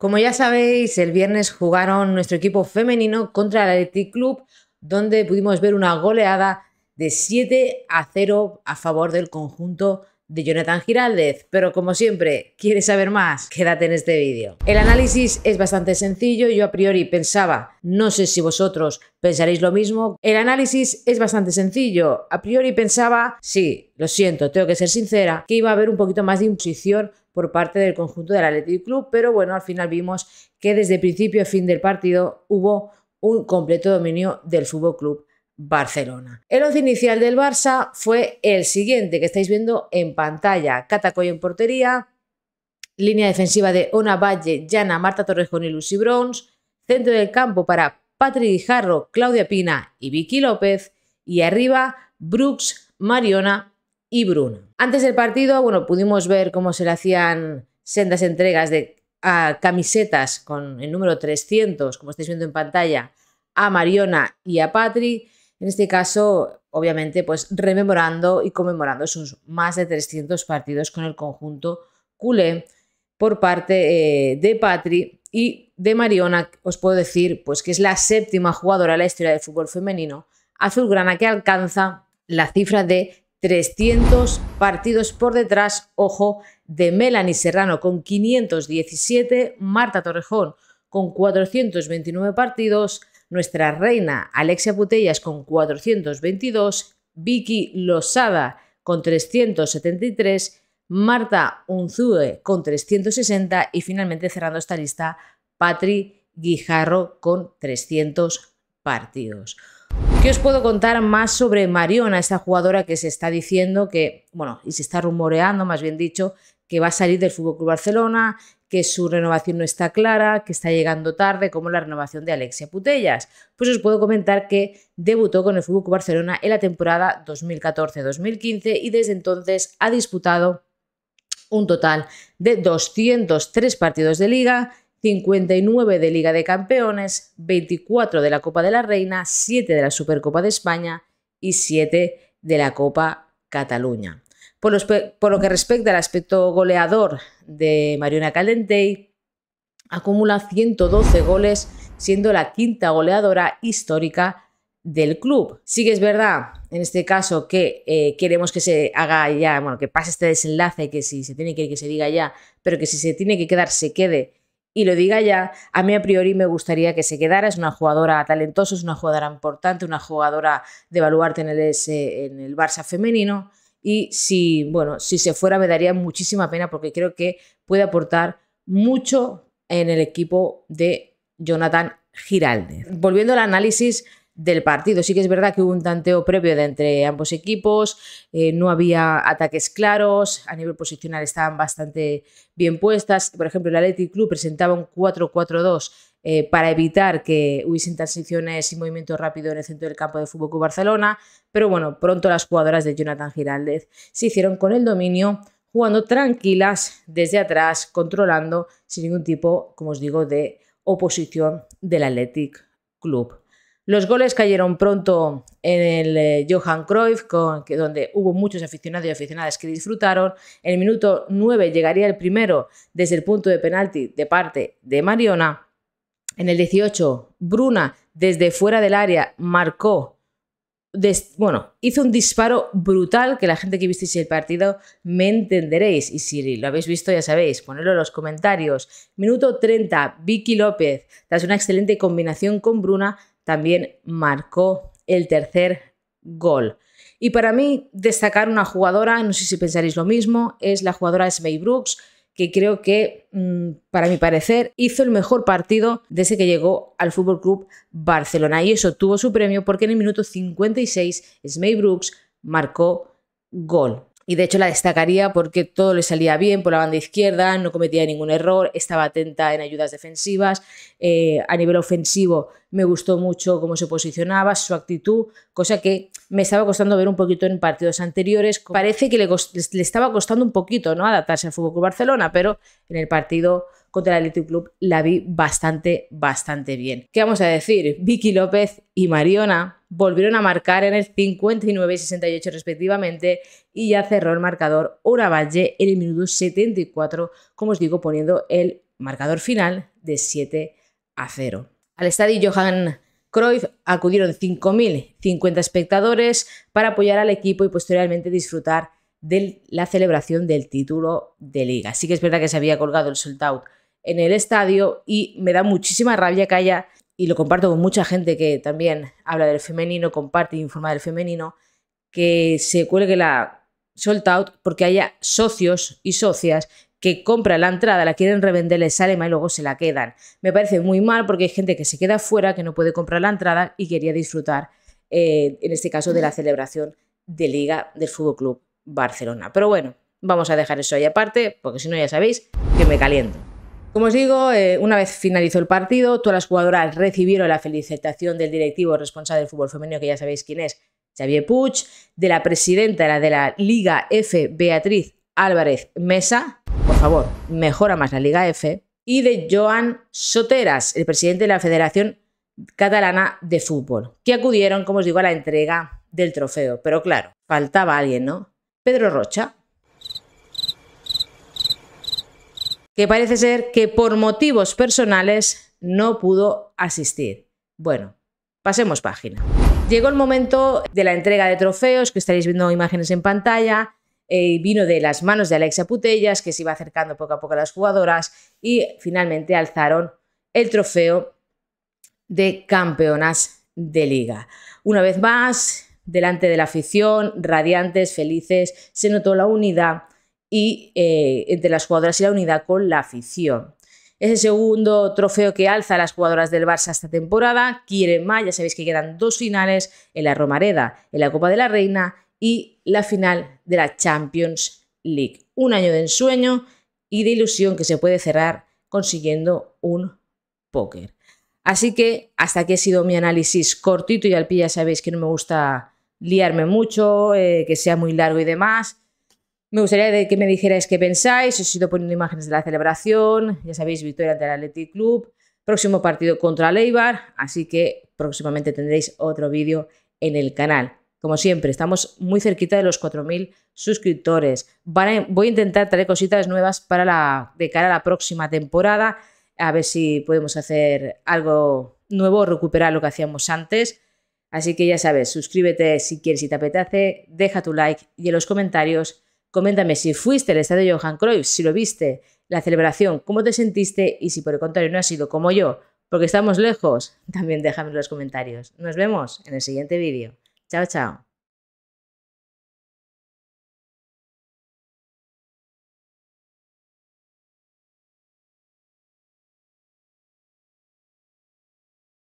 Como ya sabéis, el viernes jugaron nuestro equipo femenino contra el Athletic Club, donde pudimos ver una goleada de 7 a 0 a favor del conjunto de Jonathan Giraldez. Pero como siempre, ¿quieres saber más? Quédate en este vídeo. El análisis es bastante sencillo, yo a priori pensaba, no sé si vosotros pensaréis lo mismo, el análisis es bastante sencillo, a priori pensaba, sí, lo siento, tengo que ser sincera, que iba a haber un poquito más de intuición por parte del conjunto del Athletic Club, pero bueno, al final vimos que desde principio a fin del partido hubo un completo dominio del Fútbol Club Barcelona. El once inicial del Barça fue el siguiente que estáis viendo en pantalla: Catacoy en portería, línea defensiva de Ona Valle, Llana, Marta Torrejón y Lucy Brons, centro del campo para Patrick Guijarro, Claudia Pina y Vicky López, y arriba Brooks, Mariona y Bruno. Antes del partido, bueno, pudimos ver cómo se le hacían sendas entregas de camisetas con el número 300, como estáis viendo en pantalla, a Mariona y a Patri. En este caso, obviamente, pues rememorando y conmemorando sus más de 300 partidos con el conjunto culé por parte eh, de Patri y de Mariona. Os puedo decir, pues que es la séptima jugadora en la historia del fútbol femenino azulgrana que alcanza la cifra de 300 partidos por detrás, ojo, de Melanie Serrano con 517, Marta Torrejón con 429 partidos, nuestra reina Alexia Putellas con 422, Vicky Losada con 373, Marta Unzue con 360 y finalmente cerrando esta lista, Patri Guijarro con 300 partidos. ¿Qué os puedo contar más sobre Mariona, esta jugadora que se está diciendo que, bueno, y se está rumoreando, más bien dicho, que va a salir del Fútbol Club Barcelona, que su renovación no está clara, que está llegando tarde, como la renovación de Alexia Putellas. Pues os puedo comentar que debutó con el Fútbol Barcelona en la temporada 2014-2015 y desde entonces ha disputado un total de 203 partidos de liga, 59 de Liga de Campeones, 24 de la Copa de la Reina, 7 de la Supercopa de España y 7 de la Copa Cataluña. Por, lo que respecta al aspecto goleador de Mariona Calentey, acumula 112 goles, siendo la quinta goleadora histórica del club. Sí que es verdad, en este caso, que eh, queremos que se haga ya, bueno, que pase este desenlace, que si se tiene que ir, que se diga ya, pero que si se tiene que quedar, se quede y lo diga ya, a mí a priori me gustaría que se quedara. Es una jugadora talentosa, es una jugadora importante, una jugadora de baluarte en el, en el Barça femenino. Y si, bueno, si se fuera me daría muchísima pena porque creo que puede aportar mucho en el equipo de Jonathan Giralde. Volviendo al análisis del partido. Sí que es verdad que hubo un tanteo previo de entre ambos equipos, eh, no había ataques claros, a nivel posicional estaban bastante bien puestas. Por ejemplo, el Athletic Club presentaba un 4-4-2 eh, para evitar que hubiesen transiciones y movimiento rápido en el centro del campo de Fútbol Club Barcelona, pero bueno, pronto las jugadoras de Jonathan Giraldez se hicieron con el dominio jugando tranquilas desde atrás, controlando sin ningún tipo, como os digo, de oposición del Athletic Club. Los goles cayeron pronto en el eh, Johan Cruyff, donde hubo muchos aficionados y aficionadas que disfrutaron. En el minuto 9 llegaría el primero desde el punto de penalti de parte de Mariona. En el 18, Bruna, desde fuera del área, marcó. bueno, hizo un disparo brutal que la gente que visteis el partido me entenderéis. Y si lo habéis visto, ya sabéis, ponedlo en los comentarios. Minuto 30, Vicky López, tras una excelente combinación con Bruna, también marcó el tercer gol. Y para mí, destacar una jugadora, no sé si pensaréis lo mismo, es la jugadora Smey Brooks, que creo que, mm, para mi parecer, hizo el mejor partido desde que llegó al Fútbol Club Barcelona. Y eso tuvo su premio porque en el minuto 56 Smey Brooks marcó gol. Y de hecho la destacaría porque todo le salía bien por la banda izquierda, no cometía ningún error, estaba atenta en ayudas defensivas. Eh, a nivel ofensivo me gustó mucho cómo se posicionaba, su actitud, cosa que me estaba costando ver un poquito en partidos anteriores. Parece que le, le estaba costando un poquito ¿no? adaptarse al FC Barcelona, pero en el partido contra el Athletic Club la vi bastante, bastante bien. ¿Qué vamos a decir? Vicky López y Mariona volvieron a marcar en el 59 y 68 respectivamente y ya cerró el marcador Oravalle en el minuto 74, como os digo, poniendo el marcador final de 7 a 0. Al estadio Johan Cruyff acudieron 5.050 espectadores para apoyar al equipo y posteriormente disfrutar de la celebración del título de liga. Así que es verdad que se había colgado el sold en el estadio y me da muchísima rabia que haya, y lo comparto con mucha gente que también habla del femenino, comparte e informa del femenino, que se cuelgue la sold out porque haya socios y socias que compran la entrada, la quieren revender, les sale mal y luego se la quedan. Me parece muy mal porque hay gente que se queda fuera, que no puede comprar la entrada y quería disfrutar, eh, en este caso, de la celebración de Liga del Fútbol Club Barcelona. Pero bueno, vamos a dejar eso ahí aparte, porque si no ya sabéis que me caliento. Como os digo, eh, una vez finalizó el partido, todas las jugadoras recibieron la felicitación del directivo responsable del fútbol femenino, que ya sabéis quién es, Xavier Puig, de la presidenta de la Liga F, Beatriz Álvarez Mesa, por favor, mejora más la Liga F, y de Joan Soteras, el presidente de la Federación Catalana de Fútbol, que acudieron, como os digo, a la entrega del trofeo. Pero claro, faltaba alguien, ¿no? Pedro Rocha, que parece ser que por motivos personales no pudo asistir. Bueno, pasemos página. Llegó el momento de la entrega de trofeos, que estaréis viendo imágenes en pantalla. Eh, vino de las manos de Alexa Putellas, que se iba acercando poco a poco a las jugadoras, y finalmente alzaron el trofeo de campeonas de liga. Una vez más, delante de la afición, radiantes, felices, se notó la unidad, y eh, entre las jugadoras y la unidad con la afición. Es el segundo trofeo que alza las jugadoras del Barça esta temporada. Quieren más, ya sabéis que quedan dos finales en la Romareda, en la Copa de la Reina y la final de la Champions League. Un año de ensueño y de ilusión que se puede cerrar consiguiendo un póker. Así que hasta aquí ha sido mi análisis cortito y al pie ya sabéis que no me gusta liarme mucho, eh, que sea muy largo y demás. Me gustaría que me dijerais qué pensáis. Os he ido poniendo imágenes de la celebración. Ya sabéis, victoria ante el Athletic Club. Próximo partido contra Leibar. Así que próximamente tendréis otro vídeo en el canal. Como siempre, estamos muy cerquita de los 4.000 suscriptores. voy a intentar traer cositas nuevas para la, de cara a la próxima temporada. A ver si podemos hacer algo nuevo, recuperar lo que hacíamos antes. Así que ya sabes, suscríbete si quieres y te apetece, deja tu like y en los comentarios Coméntame si fuiste al estadio Johan Cruyff, si lo viste, la celebración, cómo te sentiste y si por el contrario no has sido como yo, porque estamos lejos, también déjame en los comentarios. Nos vemos en el siguiente vídeo. Chao, chao.